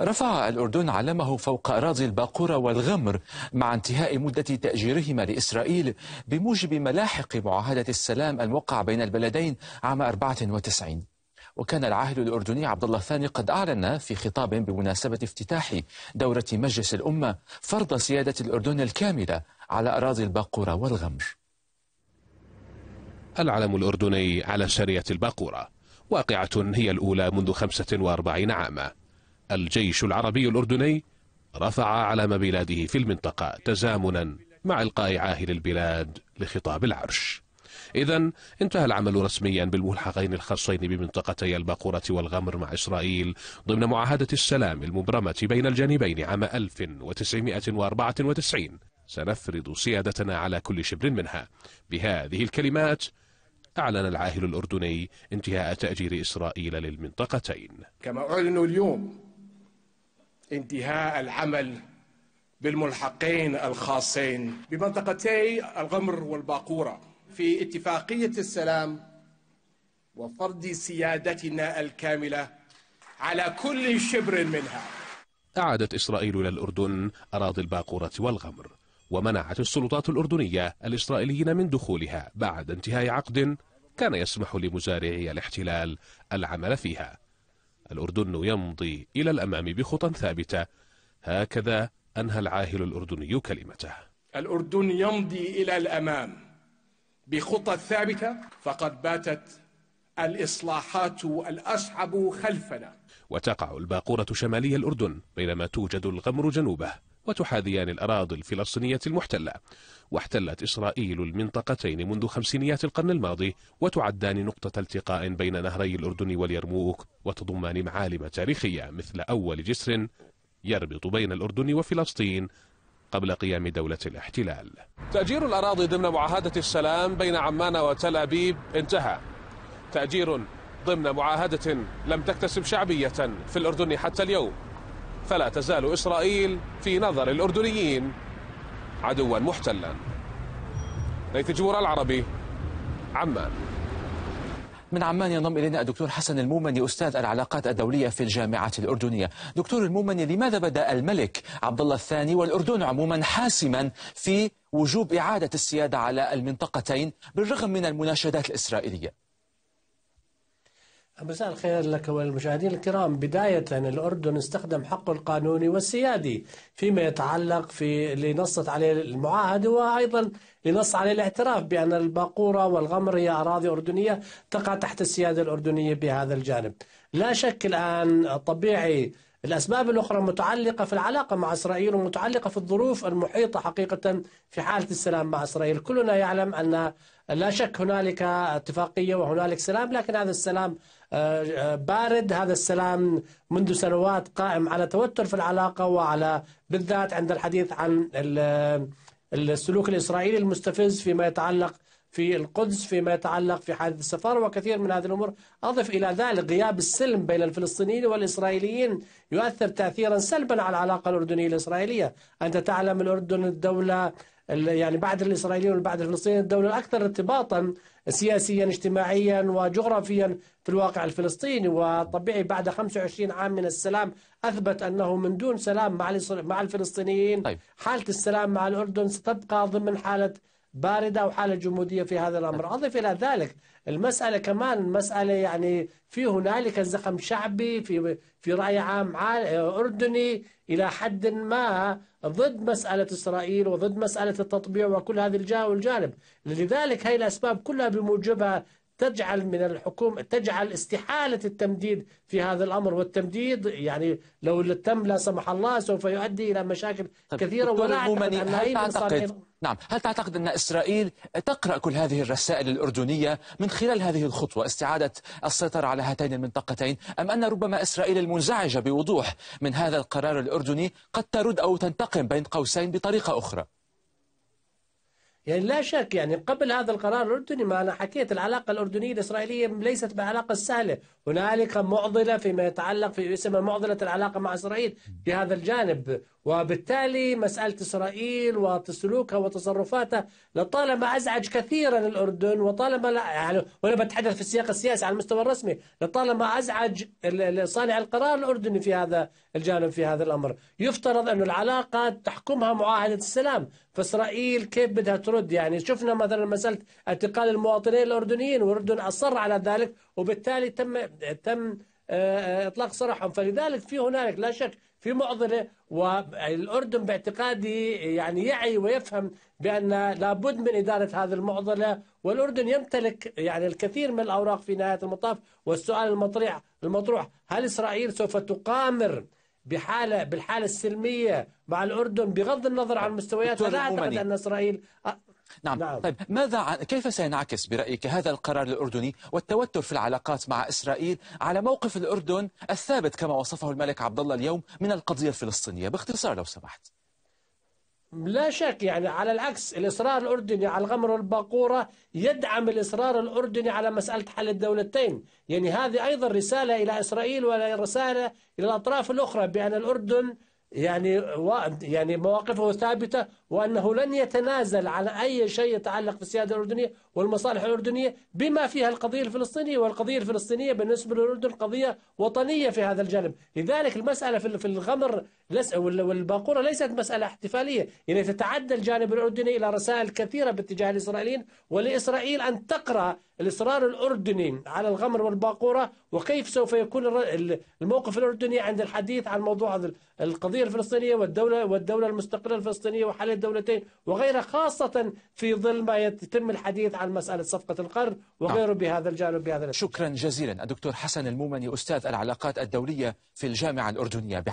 رفع الأردن علمه فوق أراضي الباقورة والغمر مع انتهاء مدة تأجيرهما لإسرائيل بموجب ملاحق معاهدة السلام الموقع بين البلدين عام 94 وكان العاهل الأردني عبد الله الثاني قد أعلن في خطاب بمناسبة افتتاح دورة مجلس الأمة فرض سيادة الأردن الكاملة على أراضي الباقورة والغمر العلم الأردني على شريعة الباقورة واقعة هي الأولى منذ 45 عاما الجيش العربي الأردني رفع علم بلاده في المنطقة تزامنا مع إلقاء عاهل البلاد لخطاب العرش إذا انتهى العمل رسميا بالملحقين الخاصين بمنطقتي الباقورة والغمر مع إسرائيل ضمن معاهدة السلام المبرمة بين الجانبين عام 1994 سنفرض سيادتنا على كل شبر منها بهذه الكلمات أعلن العاهل الأردني انتهاء تأجير إسرائيل للمنطقتين كما أعلنوا اليوم انتهاء العمل بالملحقين الخاصين بمنطقتي الغمر والباقوره في اتفاقيه السلام وفرض سيادتنا الكامله على كل شبر منها. اعادت اسرائيل الى الاردن اراضي الباقوره والغمر، ومنعت السلطات الاردنيه الاسرائيليين من دخولها بعد انتهاء عقد كان يسمح لمزارعي الاحتلال العمل فيها. الأردن يمضي إلى الأمام بخطى ثابتة هكذا أنهى العاهل الأردني كلمته الأردن يمضي إلى الأمام بخطى ثابتة فقد باتت الإصلاحات الأصعب خلفنا وتقع الباقورة شمالي الأردن بينما توجد الغمر جنوبه وتحاذيان الأراضي الفلسطينية المحتلة واحتلت إسرائيل المنطقتين منذ خمسينيات القرن الماضي وتعدان نقطة التقاء بين نهري الأردن واليرموك وتضمان معالم تاريخية مثل أول جسر يربط بين الأردن وفلسطين قبل قيام دولة الاحتلال تأجير الأراضي ضمن معاهدة السلام بين عمان وتل أبيب انتهى تأجير ضمن معاهدة لم تكتسب شعبية في الأردن حتى اليوم فلا تزال إسرائيل في نظر الأردنيين عدوا محتلا ليث جمهور العربي عمان من عمان ينضم إلينا الدكتور حسن المومني أستاذ العلاقات الدولية في الجامعة الأردنية دكتور المومني لماذا بدأ الملك عبد الله الثاني والأردن عموما حاسما في وجوب إعادة السيادة على المنطقتين بالرغم من المناشدات الإسرائيلية مساء الخير لك وللمشاهدين الكرام بداية يعني الأردن استخدم حقه القانوني والسيادي فيما يتعلق في اللي نصت عليه المعاهدة وأيضا لنص عليه الاعتراف بأن الباقورة والغمر هي أراضي أردنية تقع تحت السيادة الأردنية بهذا الجانب لا شك الآن طبيعي الأسباب الأخرى متعلقة في العلاقة مع إسرائيل ومتعلقة في الظروف المحيطة حقيقة في حالة السلام مع إسرائيل كلنا يعلم أن لا شك هنالك اتفاقية وهنالك سلام لكن هذا السلام آه، آه، بارد هذا السلام منذ سنوات قائم على توتر في العلاقة وعلى بالذات عند الحديث عن آه، السلوك الإسرائيلي المستفز فيما يتعلق في القدس فيما يتعلق في حادث السفارة وكثير من هذه الأمور أضف إلى ذلك غياب السلم بين الفلسطينيين والإسرائيليين يؤثر تأثيرا سلبا على العلاقة الأردنية الإسرائيلية أنت تعلم الأردن الدولة يعني بعد الإسرائيليين وبعد الفلسطينيين الدولة الأكثر ارتباطا سياسيا اجتماعيا وجغرافيا في الواقع الفلسطيني وطبيعي بعد 25 عام من السلام أثبت أنه من دون سلام مع مع الفلسطينيين طيب. حالة السلام مع الأردن ستبقى ضمن حالة باردة وحالة جمودية في هذا الأمر أضف إلى ذلك المسألة كمان مسألة يعني في هنالك زخم شعبي في في رأي عام أردني إلى حد ما ضد مسألة إسرائيل وضد مسألة التطبيع وكل هذه الجهة والجانب لذلك هي الأسباب كلها بموجبها تجعل من الحكومة تجعل استحالة التمديد في هذا الأمر والتمديد يعني لو تم لا سمح الله سوف يؤدي إلى مشاكل طيب، كثيرة ولا أعتقد هل تعتقد نعم هل تعتقد أن إسرائيل تقرأ كل هذه الرسائل الأردنية من خلال هذه الخطوة استعادة السيطرة على هاتين المنطقتين أم أن ربما إسرائيل المنزعجة بوضوح من هذا القرار الأردني قد ترد أو تنتقم بين قوسين بطريقة أخرى يعني لا شك يعني قبل هذا القرار الأردني ما أنا حكيت العلاقة الأردنية الإسرائيلية ليست بعلاقة سهلة هنالك معضلة فيما يتعلق في اسمها معضلة العلاقة مع إسرائيل في هذا الجانب وبالتالي مسألة إسرائيل وسلوكها وتصرفاتها لطالما أزعج كثيرا الأردن وطالما لا يعني وأنا بتحدث في السياق السياسي على المستوى الرسمي لطالما أزعج صانع القرار الأردني في هذا الجانب في هذا الأمر يفترض أن العلاقة تحكمها معاهدة السلام فإسرائيل كيف بدها ترد يعني شفنا مثلا مسألة اعتقال المواطنين الأردنيين والأردن أصر على ذلك وبالتالي تم تم آه، آه، اطلاق سراحهم فلذلك في هنالك لا شك في معضلة والأردن باعتقادي يعني يعي ويفهم بأن لابد من إدارة هذه المعضلة والأردن يمتلك يعني الكثير من الأوراق في نهاية المطاف والسؤال المطروح المطروح هل إسرائيل سوف تقامر بحالة بالحالة السلمية مع الأردن بغض النظر عن مستويات لا أعتقد أن إسرائيل آه، نعم. نعم طيب ماذا عن... كيف سينعكس برأيك هذا القرار الأردني والتوتر في العلاقات مع إسرائيل على موقف الأردن الثابت كما وصفه الملك عبد الله اليوم من القضية الفلسطينية باختصار لو سمحت لا شك يعني على العكس الإصرار الأردني على الغمر والباقورة يدعم الإصرار الأردني على مسألة حل الدولتين يعني هذه أيضا رسالة إلى إسرائيل ورسالة إلى الأطراف الأخرى بأن الأردن يعني يعني مواقفه ثابته وأنه لن يتنازل عن أي شيء يتعلق بالسيادة الأردنية والمصالح الأردنية بما فيها القضية الفلسطينية والقضية الفلسطينية بالنسبة للأردن قضية وطنية في هذا الجانب لذلك المسألة في الغمر والباقورة ليست مسألة احتفالية يعني تتعدى الجانب الأردني إلى رسائل كثيرة باتجاه الإسرائيليين ولإسرائيل أن تقرأ الإصرار الأردني على الغمر والباقورة وكيف سوف يكون الموقف الأردني عند الحديث عن موضوع القضية الفلسطينية والدولة والدولة المستقلة الفلسطينية وحل الدولتين وغيرها خاصة في ظل ما يتم الحديث عن مسألة صفقة القرن وغيره نعم. بهذا الجانب بهذا شكرا جزيلا الدكتور حسن المومني أستاذ العلاقات الدولية في الجامعة الأردنية